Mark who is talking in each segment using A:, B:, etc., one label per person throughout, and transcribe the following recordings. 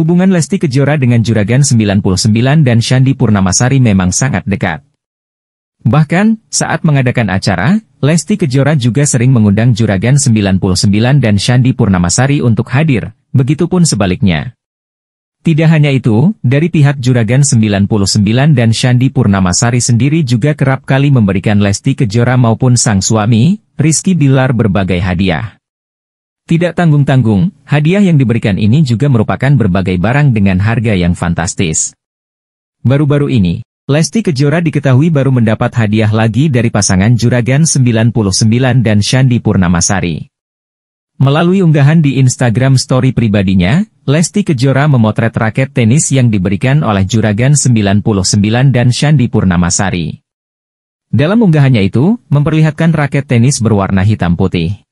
A: Hubungan Lesti Kejora dengan Juragan 99 dan Shandi Purnamasari memang sangat dekat. Bahkan, saat mengadakan acara, Lesti Kejora juga sering mengundang Juragan 99 dan Shandi Purnamasari untuk hadir, begitu pun sebaliknya. Tidak hanya itu, dari pihak Juragan 99 dan Shandi Purnamasari sendiri juga kerap kali memberikan Lesti Kejora maupun sang suami, Rizky Bilar berbagai hadiah. Tidak tanggung-tanggung, hadiah yang diberikan ini juga merupakan berbagai barang dengan harga yang fantastis. Baru-baru ini, Lesti Kejora diketahui baru mendapat hadiah lagi dari pasangan Juragan 99 dan Shandi Purnamasari. Melalui unggahan di Instagram story pribadinya, Lesti Kejora memotret raket tenis yang diberikan oleh Juragan 99 dan Shandi Purnamasari. Dalam unggahannya itu, memperlihatkan raket tenis berwarna hitam putih.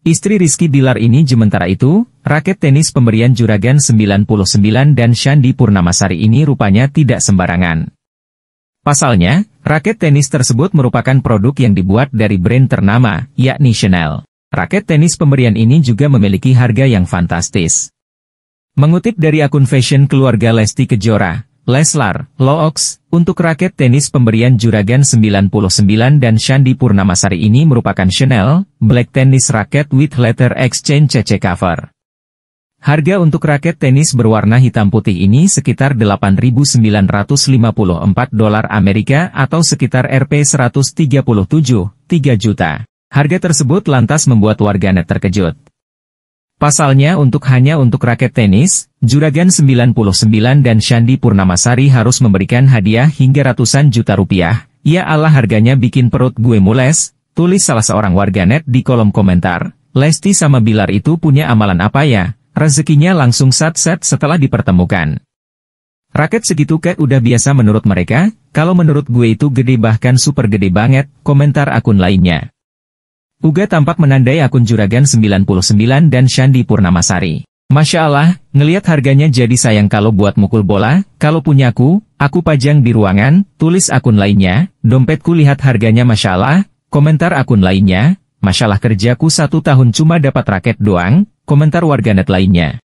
A: Istri Rizky Dilar ini sementara itu, raket tenis pemberian Juragan 99 dan Shandi Purnamasari ini rupanya tidak sembarangan. Pasalnya, raket tenis tersebut merupakan produk yang dibuat dari brand ternama, yakni Chanel. Raket tenis pemberian ini juga memiliki harga yang fantastis. Mengutip dari akun fashion keluarga Lesti Kejora, Leslar, Loox, untuk raket tenis pemberian Juragan 99 dan Shandi Purnamasari ini merupakan Chanel, Black Tennis Racket with Letter Exchange CC Cover. Harga untuk raket tenis berwarna hitam putih ini sekitar 8.954 dolar Amerika atau sekitar Rp 137,3 juta. Harga tersebut lantas membuat warganet terkejut. Pasalnya untuk hanya untuk raket tenis, Juragan 99 dan Shandi Purnamasari harus memberikan hadiah hingga ratusan juta rupiah. Ya Allah harganya bikin perut gue mules, tulis salah seorang warganet di kolom komentar. Lesti sama Bilar itu punya amalan apa ya? Rezekinya langsung sat-set setelah dipertemukan. Raket segitu kayak udah biasa menurut mereka, kalau menurut gue itu gede bahkan super gede banget, komentar akun lainnya. Uga tampak menandai akun Juragan 99 dan Shandi Purnamasari. Masya Allah, ngeliat harganya jadi sayang kalau buat mukul bola, kalau punyaku, aku pajang di ruangan, tulis akun lainnya, dompetku lihat harganya Masya Allah, komentar akun lainnya, Allah kerjaku satu tahun cuma dapat raket doang, komentar warganet lainnya.